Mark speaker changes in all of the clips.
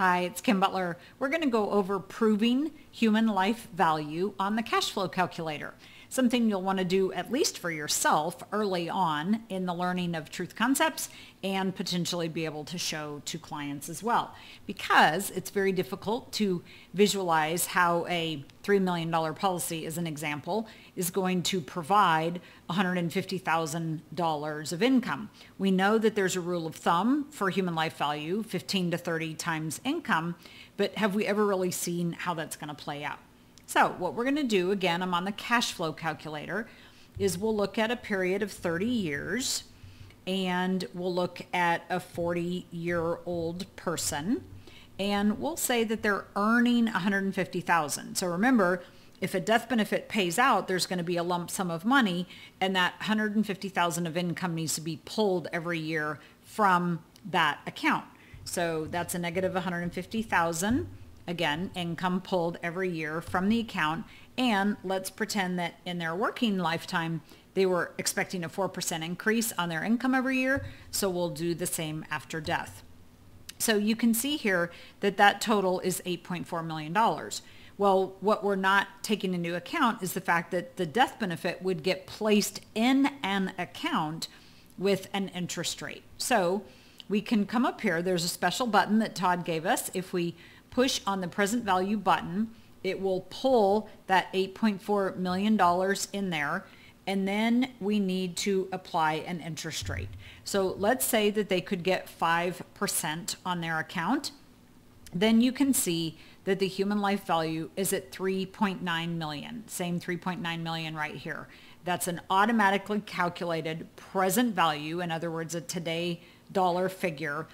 Speaker 1: Hi, it's Kim Butler. We're going to go over proving human life value on the cash flow calculator something you'll want to do at least for yourself early on in the learning of truth concepts and potentially be able to show to clients as well because it's very difficult to visualize how a $3 million policy as an example is going to provide $150,000 of income. We know that there's a rule of thumb for human life value, 15 to 30 times income, but have we ever really seen how that's going to play out? So what we're going to do, again, I'm on the cash flow calculator, is we'll look at a period of 30 years and we'll look at a 40-year-old person and we'll say that they're earning 150,000. So remember, if a death benefit pays out, there's going to be a lump sum of money and that 150,000 of income needs to be pulled every year from that account. So that's a negative 150,000 again, income pulled every year from the account. And let's pretend that in their working lifetime, they were expecting a 4% increase on their income every year. So we'll do the same after death. So you can see here that that total is $8.4 million. Well, what we're not taking into account is the fact that the death benefit would get placed in an account with an interest rate. So we can come up here. There's a special button that Todd gave us if we push on the present value button. It will pull that $8.4 million in there. And then we need to apply an interest rate. So let's say that they could get 5% on their account. Then you can see that the human life value is at 3.9 million, same 3.9 million right here. That's an automatically calculated present value, in other words, a today dollar figure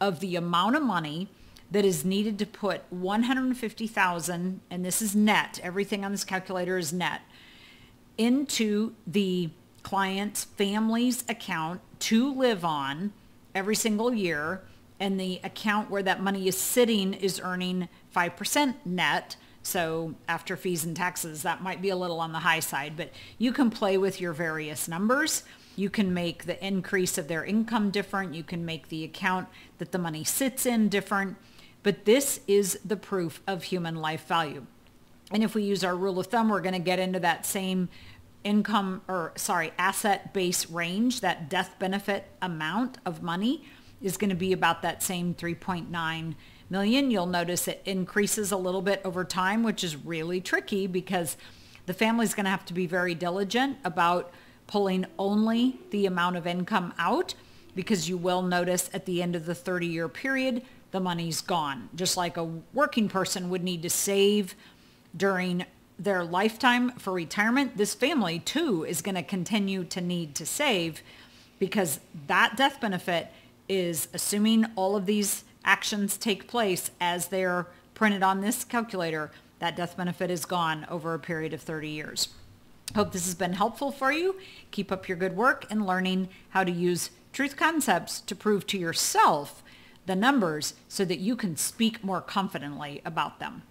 Speaker 1: of the amount of money that is needed to put 150,000, and this is net, everything on this calculator is net, into the client's family's account to live on every single year. And the account where that money is sitting is earning 5% net. So after fees and taxes, that might be a little on the high side, but you can play with your various numbers. You can make the increase of their income different. You can make the account that the money sits in different. But this is the proof of human life value. And if we use our rule of thumb, we're going to get into that same income or sorry, asset base range, that death benefit amount of money is going to be about that same 3.9 million. You'll notice it increases a little bit over time, which is really tricky because the family's going to have to be very diligent about pulling only the amount of income out because you will notice at the end of the 30 year period, the money's gone. Just like a working person would need to save during their lifetime for retirement, this family too is going to continue to need to save because that death benefit is assuming all of these actions take place as they're printed on this calculator, that death benefit is gone over a period of 30 years. Hope this has been helpful for you. Keep up your good work in learning how to use truth concepts to prove to yourself the numbers so that you can speak more confidently about them.